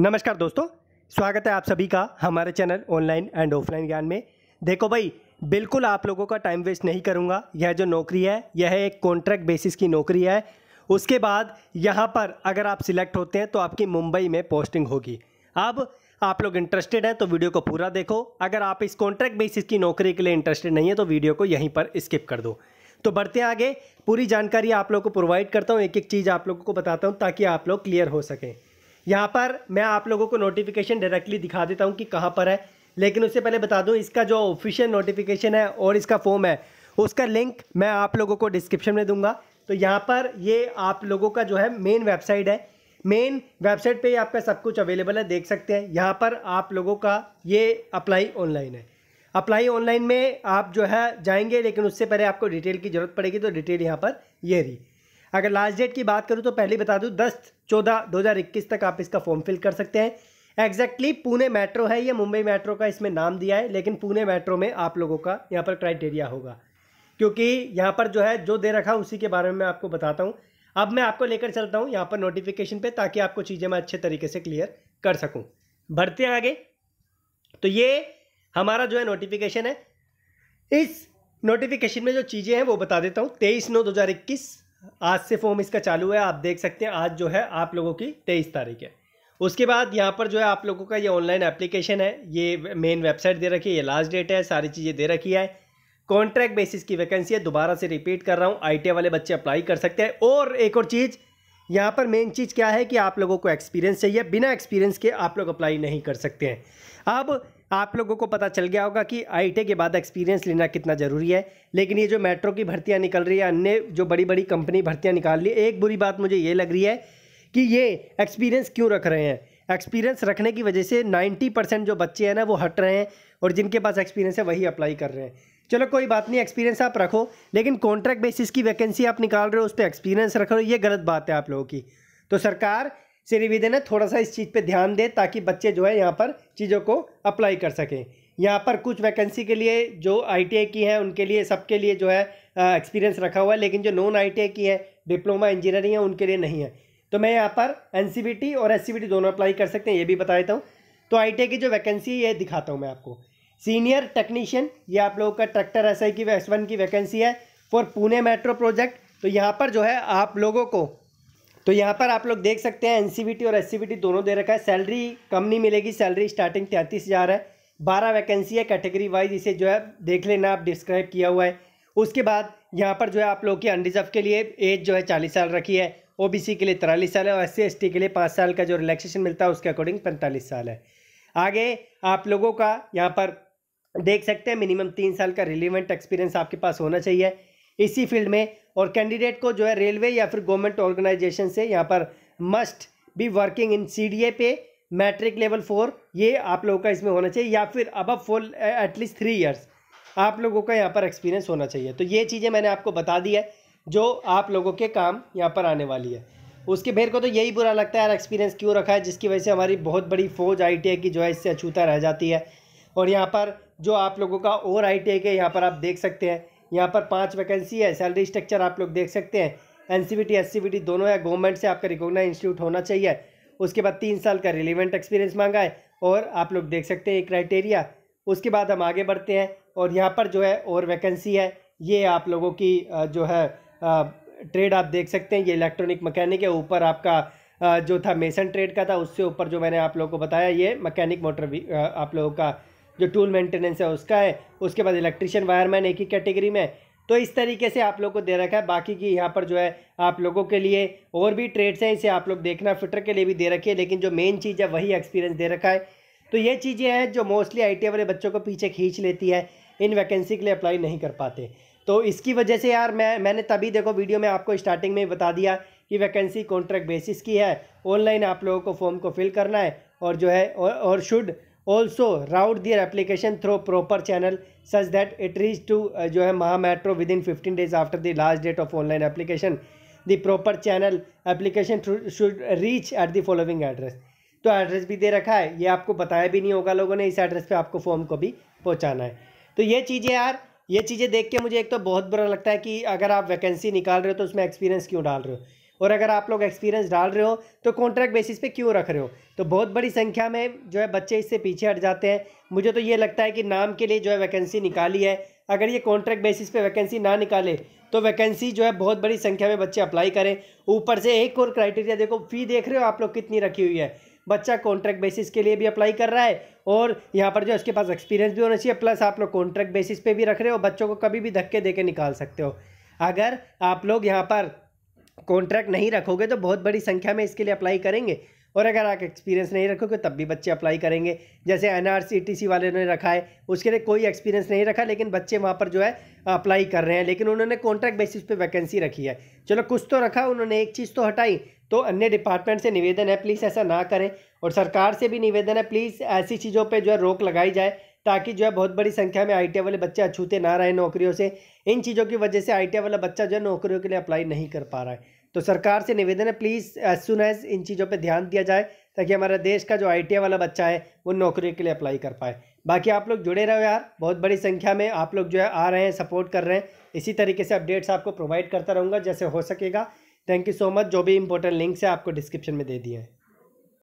नमस्कार दोस्तों स्वागत है आप सभी का हमारे चैनल ऑनलाइन एंड ऑफलाइन ज्ञान में देखो भाई बिल्कुल आप लोगों का टाइम वेस्ट नहीं करूँगा यह जो नौकरी है यह एक कॉन्ट्रैक्ट बेसिस की नौकरी है उसके बाद यहाँ पर अगर आप सिलेक्ट होते हैं तो आपकी मुंबई में पोस्टिंग होगी अब आप लोग इंटरेस्टेड हैं तो वीडियो को पूरा देखो अगर आप इस कॉन्ट्रैक्ट बेसिस की नौकरी के लिए इंटरेस्टेड नहीं है तो वीडियो को यहीं पर स्किप कर दो तो बढ़ते आगे पूरी जानकारी आप लोग को प्रोवाइड करता हूँ एक एक चीज़ आप लोगों को बताता हूँ ताकि आप लोग क्लियर हो सकें यहाँ पर मैं आप लोगों को नोटिफिकेशन डायरेक्टली दिखा देता हूँ कि कहाँ पर है लेकिन उससे पहले बता दूँ इसका जो ऑफिशियल नोटिफिकेशन है और इसका फॉर्म है उसका लिंक मैं आप लोगों को डिस्क्रिप्शन में दूंगा तो यहाँ पर ये आप लोगों का जो है मेन वेबसाइट है मेन वेबसाइट पे ही आपका सब कुछ अवेलेबल है देख सकते हैं यहाँ पर आप लोगों का ये अप्लाई ऑनलाइन है अप्लाई ऑनलाइन में आप जो है जाएंगे लेकिन उससे पहले आपको डिटेल की ज़रूरत पड़ेगी तो डिटेल यहाँ पर ये रही अगर लास्ट डेट की बात करूँ तो पहले बता दूँ दस चौदह दो तक आप इसका फॉर्म फिल कर सकते हैं एग्जैक्टली exactly, पुणे मेट्रो है या मुंबई मेट्रो का इसमें नाम दिया है लेकिन पुणे मेट्रो में आप लोगों का यहाँ पर क्राइटेरिया होगा क्योंकि यहाँ पर जो है जो दे रखा उसी के बारे में मैं आपको बताता हूँ अब मैं आपको लेकर चलता हूँ यहाँ पर नोटिफिकेशन पे ताकि आपको चीज़ें मैं अच्छे तरीके से क्लियर कर सकूँ बढ़ते हैं आगे तो ये हमारा जो है नोटिफिकेशन है इस नोटिफिकेशन में जो चीज़ें हैं वो बता देता हूँ तेईस नौ दो हज़ार इक्कीस आज से फॉर्म इसका चालू है आप देख सकते हैं आज जो है आप लोगों की तेईस तारीख है उसके बाद यहाँ पर जो है आप लोगों का ये ऑनलाइन एप्लीकेशन है ये मेन वेबसाइट दे रखी है ये लास्ट डेट है सारी चीज़ें दे रखी है कॉन्ट्रैक्ट बेसिस की वैकेंसी है दोबारा से रिपीट कर रहा हूँ आई वाले बच्चे अप्लाई कर सकते हैं और एक और चीज़ यहाँ पर मेन चीज़ क्या है कि आप लोगों को एक्सपीरियंस चाहिए बिना एक्सपीरियंस के आप लोग अप्लाई नहीं कर सकते हैं अब आप लोगों को पता चल गया होगा कि आई के बाद एक्सपीरियंस लेना कितना ज़रूरी है लेकिन ये जो मेट्रो की भर्तियाँ निकल रही है अन्य जो बड़ी बड़ी कंपनी भर्तियाँ निकाल रही है एक बुरी बात मुझे ये लग रही है कि ये एक्सपीरियंस क्यों रख रहे हैं एक्सपीरियंस रखने की वजह से 90 परसेंट जो बच्चे हैं ना वो हट रहे हैं और जिनके पास एक्सपीरियंस है वही अप्लाई कर रहे हैं चलो कोई बात नहीं एक्सपीरियंस आप रखो लेकिन कॉन्ट्रैक्ट बेसिस की वैकेंसी आप निकाल रहे हो उस पर एक्सपीरियंस रख रहे हो ये गलत बात है आप लोगों की तो सरकार श्रीविद्या ने थोड़ा सा इस चीज़ पे ध्यान दें ताकि बच्चे जो है यहाँ पर चीज़ों को अप्लाई कर सकें यहाँ पर कुछ वैकेंसी के लिए जो आईटीआई की हैं उनके लिए सबके लिए जो है एक्सपीरियंस रखा हुआ है लेकिन जो नॉन आईटीआई की है डिप्लोमा इंजीनियरिंग है उनके लिए नहीं है तो मैं यहाँ पर एन और एस दोनों अप्लाई कर सकते हैं ये भी बता देता हूँ तो आई की जो वैकेंसी है ये दिखाता हूँ मैं आपको सीनियर टेक्नीशियन ये आप लोगों का ट्रैक्टर एस की एस की वैकेंसी है फॉर पुणे मेट्रो प्रोजेक्ट तो यहाँ पर जो है आप लोगों को तो यहाँ पर आप लोग देख सकते हैं एन और एस दोनों दे रखा है सैलरी कम नहीं मिलेगी सैलरी स्टार्टिंग तैंतीस हज़ार है बारह वैकेंसी है कैटेगरी वाइज इसे जो है देख लेना आप डिस्क्राइब किया हुआ है उसके बाद यहाँ पर जो है आप लोग की अनरिजर्व के लिए एज जो है चालीस साल रखी है ओ के लिए तिरालीस साल है और एस सी के लिए पाँच साल का जो रिलैक्सेशन मिलता है उसके अकॉर्डिंग पैंतालीस साल है आगे आप लोगों का यहाँ पर देख सकते हैं मिनिमम तीन साल का रिलीवेंट एक्सपीरियंस आपके पास होना चाहिए इसी फील्ड में और कैंडिडेट को जो है रेलवे या फिर गवर्नमेंट ऑर्गेनाइजेशन से यहाँ पर must be working in C pay matrix level four ये आप लोगों का इसमें होना चाहिए या फिर अब फोर एटलीस्ट थ्री ईयर्स आप लोगों का यहाँ पर एक्सपीरियंस होना चाहिए तो ये चीज़ें मैंने आपको बता दी है जो आप लोगों के काम यहाँ पर आने वाली है उसके भेर को तो यही बुरा लगता है यार एक्सपीरियंस क्यों रखा है जिसकी वजह से हमारी बहुत बड़ी फौज आई की जो है इससे अछूता रह जाती है और यहाँ पर जो आप लोगों का और आई के यहाँ पर आप देख सकते हैं यहाँ पर पाँच वैकेंसी है सैलरी स्ट्रक्चर आप लोग देख सकते हैं एन सी e e दोनों है गवर्नमेंट से आपका रिकोगनाइज इंस्टीट्यूट होना चाहिए उसके बाद तीन साल का रिलीवेंट एक्सपीरियंस मांगा है और आप लोग देख सकते हैं एक क्राइटेरिया उसके बाद हम आगे बढ़ते हैं और यहाँ पर जो है और वैकेंसी है ये आप लोगों की जो है ट्रेड आप देख सकते हैं ये इलेक्ट्रॉनिक मकैनिक है ऊपर आपका जो था मेसन ट्रेड का था उससे ऊपर जो मैंने आप लोगों को बताया ये मकैनिक मोटर भी आप लोगों का जो टूल मेंटेनेंस है उसका है उसके बाद इलेक्ट्रिशियन वायरमैन एक ही कैटेगरी में तो इस तरीके से आप लोग को दे रखा है बाकी की यहाँ पर जो है आप लोगों के लिए और भी ट्रेड्स हैं इसे आप लोग देखना फिटर के लिए भी दे रखी है लेकिन जो मेन चीज़ है वही एक्सपीरियंस दे रखा है तो ये चीज़ें हैं जो मोस्टली आई वाले बच्चों को पीछे खींच लेती है इन वैकेंसी के लिए अप्लाई नहीं कर पाते तो इसकी वजह से यार मैं मैंने तभी देखो वीडियो में आपको स्टार्टिंग में बता दिया कि वैकेंसी कॉन्ट्रैक्ट बेसिस की है ऑनलाइन आप लोगों को फॉर्म को फिल करना है और जो है और, और should also route their application through proper channel such that it reaches to जो है Maha metro within fifteen days after the last date of online application the proper channel application should reach at the following address तो address भी दे रखा है ये आपको बताया भी नहीं होगा लोगों ने इस एड्रेस पे आपको फॉर्म को भी पहुंचाना है तो ये चीज़ें यार ये चीज़ें देख के मुझे एक तो बहुत बुरा लगता है कि अगर आप वैकेंसी निकाल रहे हो तो उसमें एक्सपीरियंस क्यों डाल रहे हो और अगर आप लोग एक्सपीरियंस डाल रहे हो तो कॉन्ट्रैक्ट बेसिस पे क्यों रख रहे हो तो बहुत बड़ी संख्या में जो है बच्चे इससे पीछे हट जाते हैं मुझे तो ये लगता है कि नाम के लिए जो है वैकेंसी निकाली है अगर ये कॉन्ट्रैक्ट बेसिस पे वैकेंसी ना निकाले तो वैकेंसी जो है बहुत बड़ी संख्या में बच्चे अप्लाई करें ऊपर से एक और क्राइटेरिया देखो फ़ी देख रहे हो आप लोग कितनी रखी हुई है बच्चा कॉन्ट्रैक्ट बेसिस के लिए भी अप्लाई कर रहा है और यहाँ पर जो उसके पास एक्सपीरियंस भी होना चाहिए प्लस आप लोग कॉन्ट्रैक्ट बेसिस पे भी रख रहे हो बच्चों को कभी भी धक्के दे के निकाल सकते हो अगर आप लोग यहाँ पर कॉन्ट्रैक्ट नहीं रखोगे तो बहुत बड़ी संख्या में इसके लिए अप्लाई करेंगे और अगर आप एक्सपीरियंस नहीं रखोगे तब भी बच्चे अप्लाई करेंगे जैसे एन आर वाले ने रखा है उसके लिए कोई एक्सपीरियंस नहीं रखा लेकिन बच्चे वहाँ पर जो है अप्लाई कर रहे हैं लेकिन उन्होंने कॉन्ट्रैक्ट बेसिस पे वैकेंसी रखी है चलो कुछ तो रखा उन्होंने एक चीज़ तो हटाई तो अन्य डिपार्टमेंट से निवेदन है प्लीज़ ऐसा ना करें और सरकार से भी निवेदन है प्लीज़ ऐसी चीज़ों पर जो है रोक लगाई जाए ताकि जो है बहुत बड़ी संख्या में आई वाले बच्चे अछूते ना रहे नौकरियों से इन चीज़ों की वजह से आई वाला बच्चा जो है नौकरियों के लिए अप्लाई नहीं कर पा रहा है तो सरकार से निवेदन है प्लीज़ एज सुन एज इन चीज़ों पर ध्यान दिया जाए ताकि हमारा देश का जो आई वाला बच्चा है वो नौकरी के लिए अप्लाई कर पाए बाकी आप लोग जुड़े रहो यार बहुत बड़ी संख्या में आप लोग जो है आ रहे हैं सपोर्ट कर रहे हैं इसी तरीके से अपडेट्स आपको प्रोवाइड करता रहूँगा जैसे हो सकेगा थैंक यू सो मच जो भी इंपॉर्टेंट लिंक्स है आपको डिस्क्रिप्शन में दे दिए हैं